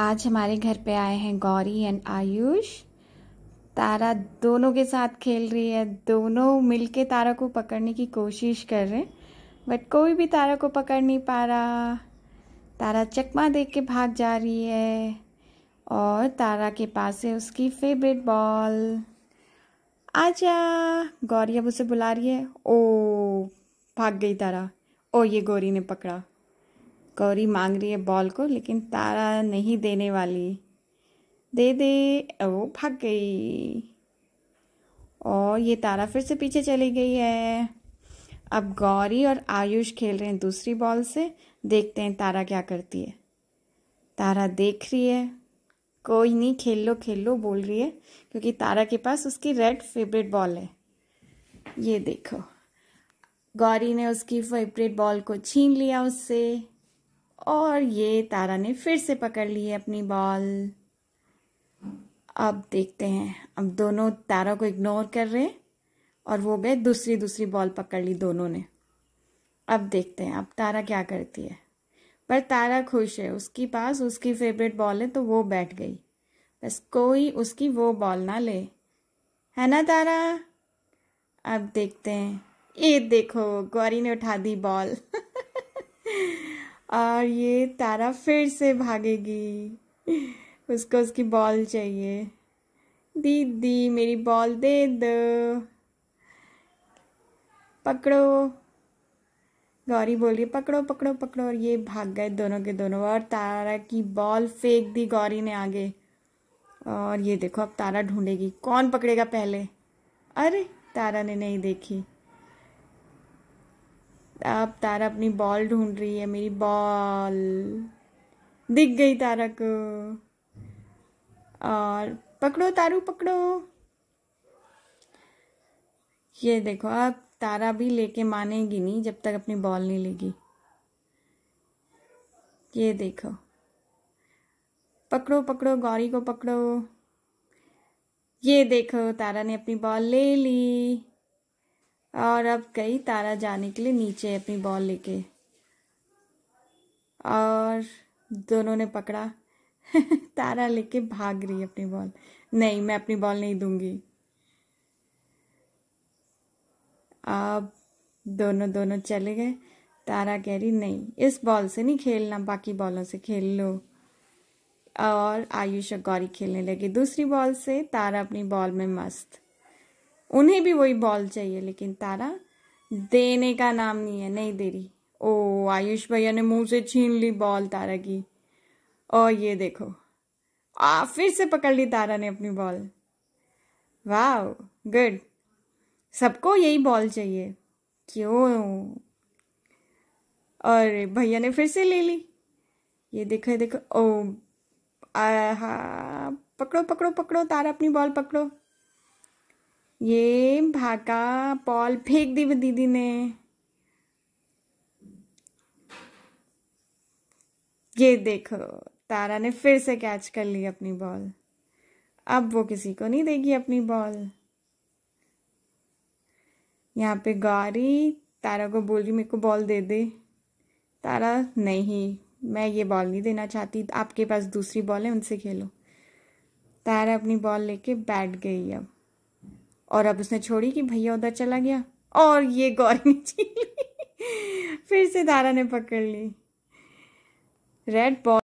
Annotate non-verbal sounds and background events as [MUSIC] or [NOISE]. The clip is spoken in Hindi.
आज हमारे घर पे आए हैं गौरी एंड आयुष तारा दोनों के साथ खेल रही है दोनों मिलके तारा को पकड़ने की कोशिश कर रहे हैं बट कोई भी तारा को पकड़ नहीं पा रहा तारा चकमा देख के भाग जा रही है और तारा के पास है उसकी फेवरेट बॉल आजा गौरी अब उसे बुला रही है ओ भाग गई तारा ओ ये गौरी ने पकड़ा गौरी मांग रही है बॉल को लेकिन तारा नहीं देने वाली दे दे वो भाग गई और ये तारा फिर से पीछे चली गई है अब गौरी और आयुष खेल रहे हैं दूसरी बॉल से देखते हैं तारा क्या करती है तारा देख रही है कोई नहीं खेल लो खेल लो बोल रही है क्योंकि तारा के पास उसकी रेड फेवरेट बॉल है ये देखो गौरी ने उसकी फेवरेट बॉल को छीन लिया उससे और ये तारा ने फिर से पकड़ ली है अपनी बॉल अब देखते हैं अब दोनों तारा को इग्नोर कर रहे और वो गए दूसरी दूसरी बॉल पकड़ ली दोनों ने अब देखते हैं अब तारा क्या करती है पर तारा खुश है उसके पास उसकी फेवरेट बॉल है तो वो बैठ गई बस कोई उसकी वो बॉल ना ले है ना तारा अब देखते हैं ये देखो गौरी ने उठा दी बॉल [LAUGHS] और ये तारा फिर से भागेगी उसको उसकी बॉल चाहिए दीदी मेरी बॉल दे दो पकड़ो गौरी बोल रही पकड़ो पकड़ो पकड़ो और ये भाग गए दोनों के दोनों और तारा की बॉल फेंक दी गौरी ने आगे और ये देखो अब तारा ढूंढेगी कौन पकड़ेगा पहले अरे तारा ने नहीं देखी अब तारा अपनी बॉल ढूंढ रही है मेरी बॉल दिख गई तारा को और पकड़ो तारू पकड़ो ये देखो अब तारा भी लेके मानेगी नहीं जब तक अपनी बॉल नहीं लेगी ये देखो पकड़ो पकड़ो गौरी को पकड़ो ये देखो तारा ने अपनी बॉल ले ली और अब गई तारा जाने के लिए नीचे अपनी बॉल लेके और दोनों ने पकड़ा [LAUGHS] तारा लेके भाग रही है अपनी बॉल नहीं मैं अपनी बॉल नहीं दूंगी अब दोनों दोनों चले गए तारा कह रही नहीं इस बॉल से नहीं खेलना बाकी बॉलों से खेल लो और आयुष और गौरी खेलने लगी दूसरी बॉल से तारा अपनी बॉल में मस्त उन्हें भी वही बॉल चाहिए लेकिन तारा देने का नाम नहीं है नहीं दे रही ओ आयुष भैया ने मुंह से छीन ली बॉल तारा की और ये देखो आ फिर से पकड़ ली तारा ने अपनी बॉल वाह गुड सबको यही बॉल चाहिए क्यों और भैया ने फिर से ले ली ये देखो देखो ओ आ पकड़ो पकड़ो पकड़ो तारा अपनी बॉल पकड़ो ये भाका पॉल फेंक दी दीदी ने ये देखो तारा ने फिर से कैच कर ली अपनी बॉल अब वो किसी को नहीं देगी अपनी बॉल यहाँ पे गौरी तारा को बोल रही मेरे को बॉल दे दे तारा नहीं मैं ये बॉल नहीं देना चाहती आपके पास दूसरी बॉल है उनसे खेलो तारा अपनी बॉल लेके बैठ गई अब और अब उसने छोड़ी कि भैया उधर चला गया और ये गौरी ने छीन ली फिर से दारा ने पकड़ ली रेड बॉल